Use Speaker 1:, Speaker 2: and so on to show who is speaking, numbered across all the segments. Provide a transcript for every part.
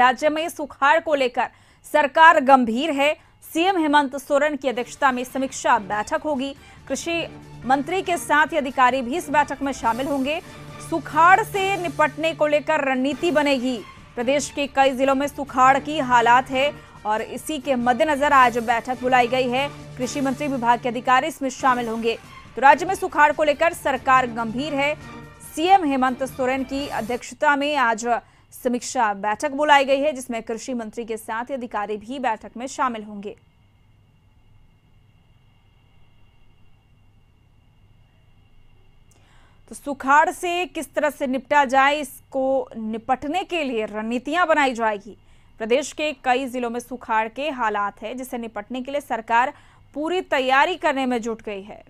Speaker 1: राज्य में सुखाड़ को लेकर सरकार गंभीर है सीएम हेमंत सोरेन की अध्यक्षता में समीक्षा बैठक होगी कृषि मंत्री के साथ ही अधिकारी भी इस बैठक में शामिल होंगे सुखाड़ से निपटने को लेकर रणनीति बनेगी प्रदेश के कई जिलों में सुखाड़ की हालात है और इसी के मद्देनजर आज बैठक बुलाई गई है कृषि मंत्री विभाग के अधिकारी इसमें शामिल होंगे तो राज्य में सुखाड़ को लेकर सरकार गंभीर है सीएम हेमंत सोरेन की अध्यक्षता में आज समीक्षा बैठक बुलाई गई है जिसमें कृषि मंत्री के साथ अधिकारी भी बैठक में शामिल होंगे तो सुखाड़ से किस तरह से निपटा जाए इसको निपटने के लिए रणनीतियां बनाई जाएगी प्रदेश के कई जिलों में सुखाड़ के हालात है जिसे निपटने के लिए सरकार पूरी तैयारी करने में जुट गई है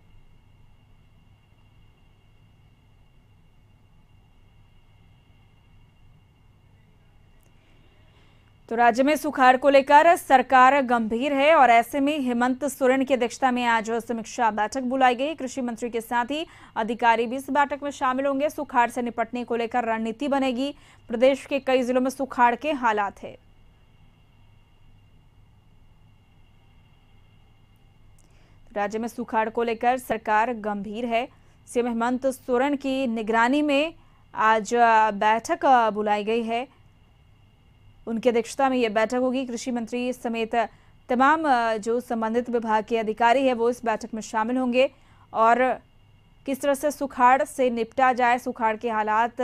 Speaker 1: तो राज्य में सुखाड़ को लेकर सरकार गंभीर है और ऐसे में हेमंत सोरेन की अध्यक्षता में आज समीक्षा बैठक बुलाई गई कृषि मंत्री के साथ ही अधिकारी भी इस बैठक में शामिल होंगे सुखाड़ से निपटने को लेकर रणनीति बनेगी प्रदेश के कई जिलों में सुखाड़ के हालात है राज्य में सुखाड़ को लेकर सरकार गंभीर है सीएम हेमंत सोरेन की निगरानी में आज बैठक बुलाई गई है उनकी अध्यक्षता में ये बैठक होगी कृषि मंत्री समेत तमाम जो संबंधित विभाग के अधिकारी है वो इस बैठक में शामिल होंगे और किस तरह से सुखाड़ से निपटा जाए सुखाड़ के हालात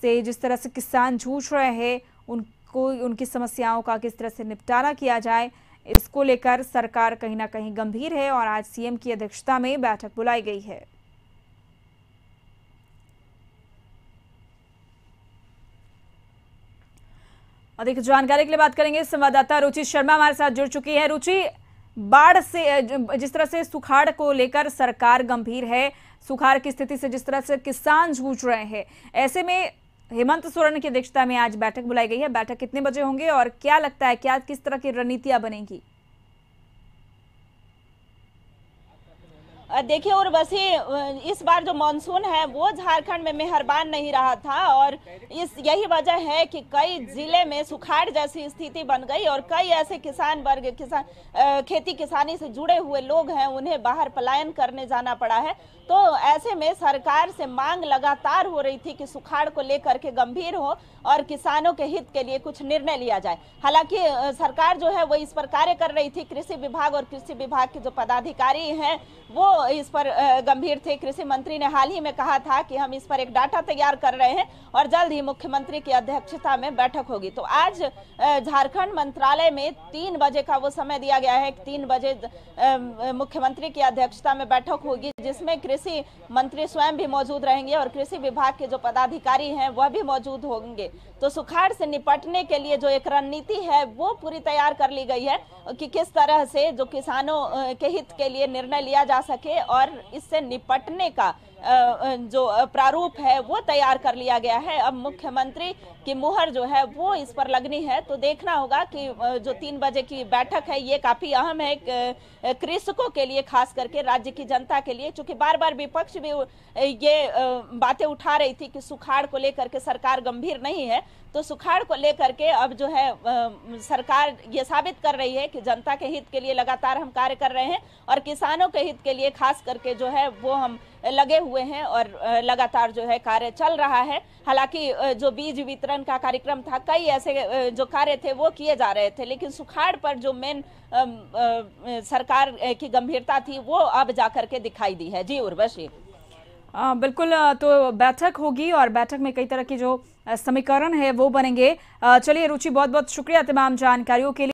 Speaker 1: से जिस तरह से किसान जूझ रहे हैं उनको उनकी समस्याओं का किस तरह से निपटारा किया जाए इसको लेकर सरकार कहीं ना कहीं गंभीर है और आज सीएम की अध्यक्षता में बैठक बुलाई गई है अधिक जानकारी के लिए बात करेंगे संवाददाता रुचि शर्मा हमारे साथ जुड़ चुकी है रुचि बाढ़ से जिस तरह से सुखाड़ को लेकर सरकार गंभीर है सुखाड़ की स्थिति से जिस तरह से किसान जूझ रहे हैं ऐसे में हेमंत सोरेन की अध्यक्षता में आज बैठक बुलाई गई है बैठक कितने बजे होंगे और क्या लगता है क्या किस तरह की रणनीतियां बनेंगी
Speaker 2: देखिए और ही इस बार जो मानसून है वो झारखंड में मेहरबान नहीं रहा था और इस यही वजह है कि कई जिले में सुखाड़ जैसी स्थिति बन गई और कई ऐसे किसान वर्ग किसान खेती किसानी से जुड़े हुए लोग हैं उन्हें बाहर पलायन करने जाना पड़ा है तो ऐसे में सरकार से मांग लगातार हो रही थी कि सुखाड़ को लेकर के गंभीर हो और किसानों के हित के लिए कुछ निर्णय लिया जाए हालांकि सरकार जो है वो इस पर कार्य कर रही थी कृषि विभाग और कृषि विभाग के जो पदाधिकारी हैं वो इस पर गंभीर थे कृषि मंत्री ने हाल ही में कहा था कि हम इस पर एक डाटा तैयार कर रहे हैं और जल्द ही मुख्यमंत्री की अध्यक्षता में बैठक होगी तो आज झारखंड मंत्रालय में तीन बजे का वो समय दिया गया है तीन बजे मुख्यमंत्री की अध्यक्षता में बैठक होगी जिसमें कृषि मंत्री स्वयं भी मौजूद रहेंगे और कृषि विभाग के जो पदाधिकारी हैं वह भी मौजूद होंगे तो सुखाड़ से निपटने के लिए जो एक रणनीति है वो पूरी तैयार कर ली गई है कि किस तरह से जो किसानों के हित के लिए निर्णय लिया जा सके और इससे निपटने का जो प्रारूप है वो तैयार कर लिया गया है अब मुख्यमंत्री की मुहर जो है वो इस पर लगनी है तो देखना होगा कि जो तीन बजे की बैठक है ये काफी अहम है कृषकों के लिए खास करके राज्य की जनता के लिए चूंकि बार बार विपक्ष भी ये बातें उठा रही थी कि सुखाड़ को लेकर के सरकार गंभीर नहीं है तो सुखाड़ को लेकर के अब जो है आ, सरकार ये साबित कर रही है कि जनता के हित के लिए लगातार हम कार्य कर रहे हैं और किसानों के हित के लिए खास करके जो है वो हम लगे हुए हैं और लगातार जो है कार्य चल रहा है हालांकि जो बीज वितरण का कार्यक्रम था कई ऐसे जो कार्य थे वो किए जा रहे थे लेकिन सुखाड़ पर जो मेन सरकार की गंभीरता थी वो अब जाकर के दिखाई दी है जी उर्वशी आ, बिल्कुल
Speaker 1: तो बैठक होगी और बैठक में कई तरह के जो समीकरण है वो बनेंगे चलिए रुचि बहुत बहुत शुक्रिया तमाम जानकारियों के लिए